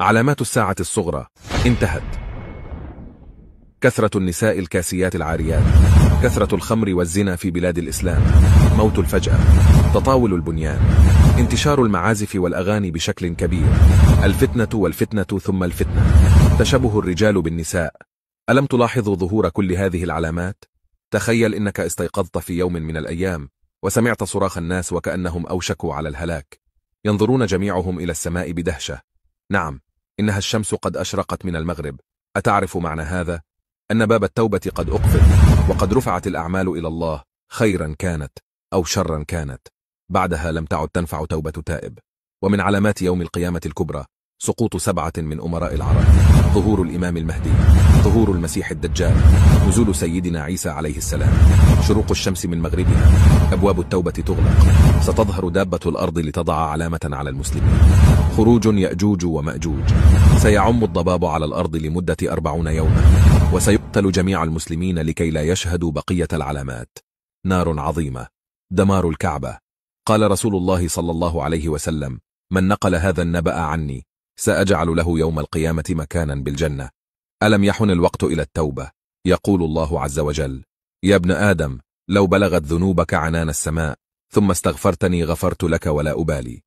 علامات الساعة الصغرى انتهت كثرة النساء الكاسيات العاريات كثرة الخمر والزنا في بلاد الإسلام موت الفجأة تطاول البنيان انتشار المعازف والأغاني بشكل كبير الفتنة والفتنة ثم الفتنة تشبه الرجال بالنساء ألم تلاحظ ظهور كل هذه العلامات؟ تخيل إنك استيقظت في يوم من الأيام وسمعت صراخ الناس وكأنهم أوشكوا على الهلاك ينظرون جميعهم إلى السماء بدهشة نعم إنها الشمس قد أشرقت من المغرب أتعرف معنى هذا؟ أن باب التوبة قد أقفل وقد رفعت الأعمال إلى الله خيرا كانت أو شرا كانت بعدها لم تعد تنفع توبة تائب ومن علامات يوم القيامة الكبرى سقوط سبعة من أمراء العرب ظهور الإمام المهدي ظهور المسيح الدجال نزول سيدنا عيسى عليه السلام شروق الشمس من مغربها أبواب التوبة تغلق ستظهر دابة الأرض لتضع علامة على المسلمين خروج يأجوج ومأجوج سيعم الضباب على الأرض لمدة أربعون يوما وسيقتل جميع المسلمين لكي لا يشهدوا بقية العلامات نار عظيمة دمار الكعبة قال رسول الله صلى الله عليه وسلم من نقل هذا النبأ عني سأجعل له يوم القيامة مكانا بالجنة ألم يحن الوقت إلى التوبة يقول الله عز وجل يا ابن آدم لو بلغت ذنوبك عنان السماء ثم استغفرتني غفرت لك ولا أبالي